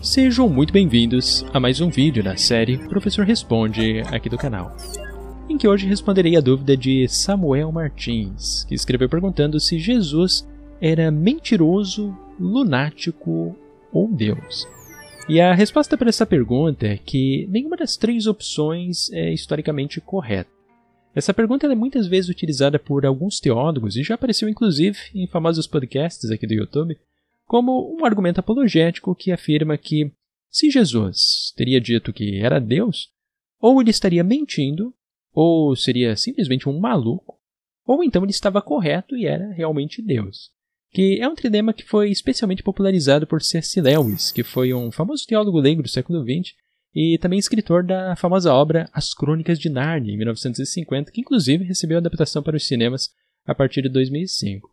Sejam muito bem-vindos a mais um vídeo da série Professor Responde aqui do canal, em que hoje responderei a dúvida de Samuel Martins, que escreveu perguntando se Jesus era mentiroso, lunático ou Deus. E a resposta para essa pergunta é que nenhuma das três opções é historicamente correta. Essa pergunta é muitas vezes utilizada por alguns teólogos e já apareceu inclusive em famosos podcasts aqui do YouTube como um argumento apologético que afirma que, se Jesus teria dito que era Deus, ou ele estaria mentindo, ou seria simplesmente um maluco, ou então ele estava correto e era realmente Deus. Que é um trilema que foi especialmente popularizado por C.S. Lewis, que foi um famoso teólogo leigo do século XX e também escritor da famosa obra As Crônicas de Narnia, em 1950, que inclusive recebeu adaptação para os cinemas a partir de 2005.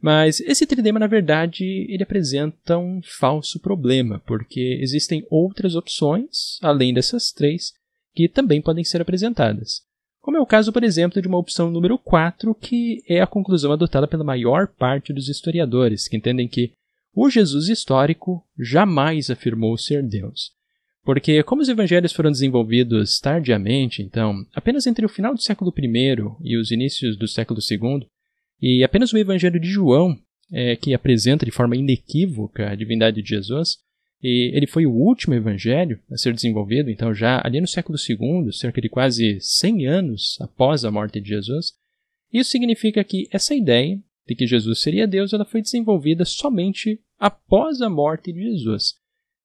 Mas esse tridema na verdade, ele apresenta um falso problema, porque existem outras opções, além dessas três, que também podem ser apresentadas. Como é o caso, por exemplo, de uma opção número 4, que é a conclusão adotada pela maior parte dos historiadores, que entendem que o Jesus histórico jamais afirmou ser Deus. Porque, como os evangelhos foram desenvolvidos tardiamente, então, apenas entre o final do século I e os inícios do século II, e apenas o Evangelho de João, é, que apresenta de forma inequívoca a divindade de Jesus, e ele foi o último evangelho a ser desenvolvido, então já ali no século II, cerca de quase 100 anos após a morte de Jesus. Isso significa que essa ideia de que Jesus seria Deus, ela foi desenvolvida somente após a morte de Jesus,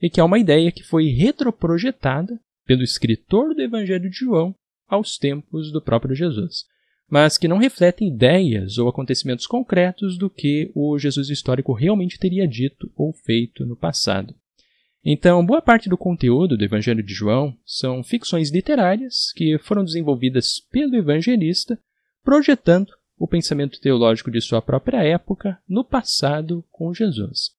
e que é uma ideia que foi retroprojetada pelo escritor do Evangelho de João aos tempos do próprio Jesus mas que não refletem ideias ou acontecimentos concretos do que o Jesus histórico realmente teria dito ou feito no passado. Então, boa parte do conteúdo do Evangelho de João são ficções literárias que foram desenvolvidas pelo evangelista, projetando o pensamento teológico de sua própria época no passado com Jesus.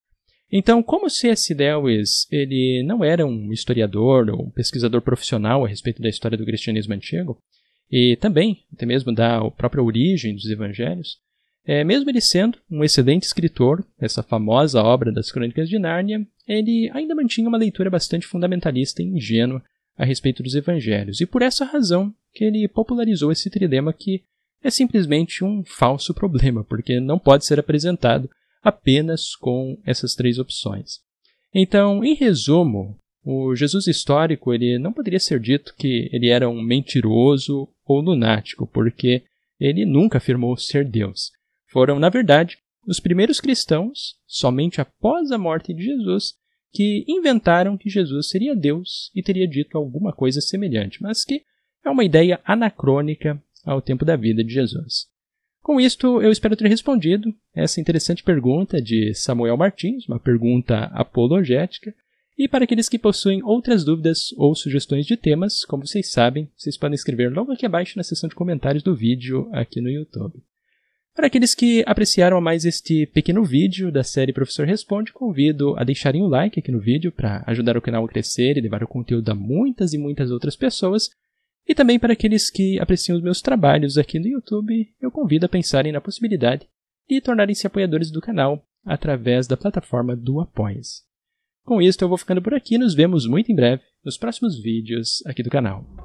Então, como C.S. Lewis ele não era um historiador ou um pesquisador profissional a respeito da história do cristianismo antigo, e também até mesmo da própria origem dos evangelhos, é, mesmo ele sendo um excelente escritor, essa famosa obra das Crônicas de Nárnia, ele ainda mantinha uma leitura bastante fundamentalista e ingênua a respeito dos evangelhos, e por essa razão que ele popularizou esse trilema que é simplesmente um falso problema, porque não pode ser apresentado apenas com essas três opções. Então, em resumo, o Jesus histórico ele não poderia ser dito que ele era um mentiroso ou lunático, porque ele nunca afirmou ser Deus. Foram, na verdade, os primeiros cristãos, somente após a morte de Jesus, que inventaram que Jesus seria Deus e teria dito alguma coisa semelhante, mas que é uma ideia anacrônica ao tempo da vida de Jesus. Com isto, eu espero ter respondido essa interessante pergunta de Samuel Martins, uma pergunta apologética, e para aqueles que possuem outras dúvidas ou sugestões de temas, como vocês sabem, vocês podem escrever logo aqui abaixo na seção de comentários do vídeo aqui no YouTube. Para aqueles que apreciaram mais este pequeno vídeo da série Professor Responde, convido a deixarem o um like aqui no vídeo para ajudar o canal a crescer e levar o conteúdo a muitas e muitas outras pessoas. E também para aqueles que apreciam os meus trabalhos aqui no YouTube, eu convido a pensarem na possibilidade de tornarem-se apoiadores do canal através da plataforma do apoia com isso, eu vou ficando por aqui. Nos vemos muito em breve nos próximos vídeos aqui do canal.